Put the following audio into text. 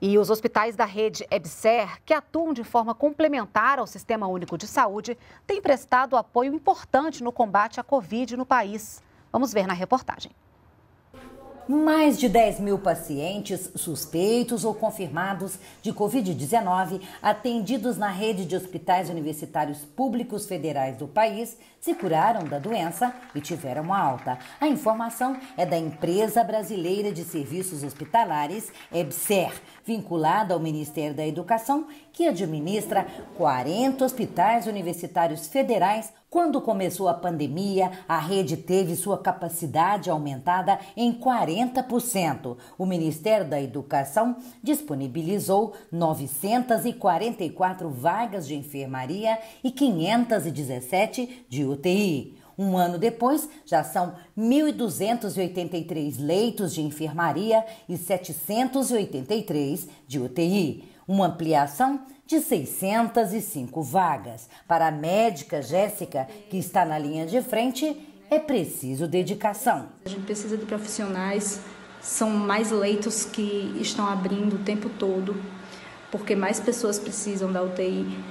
E os hospitais da rede EBSER, que atuam de forma complementar ao Sistema Único de Saúde, têm prestado apoio importante no combate à Covid no país. Vamos ver na reportagem. Mais de 10 mil pacientes suspeitos ou confirmados de Covid-19 atendidos na rede de hospitais universitários públicos federais do país se curaram da doença e tiveram alta. A informação é da Empresa Brasileira de Serviços Hospitalares, EBSER, vinculada ao Ministério da Educação, que administra 40 hospitais universitários federais quando começou a pandemia, a rede teve sua capacidade aumentada em 40%. O Ministério da Educação disponibilizou 944 vagas de enfermaria e 517 de UTI. Um ano depois, já são 1.283 leitos de enfermaria e 783 de UTI, uma ampliação de 605 vagas. Para a médica Jéssica, que está na linha de frente, é preciso dedicação. A gente precisa de profissionais, são mais leitos que estão abrindo o tempo todo, porque mais pessoas precisam da UTI.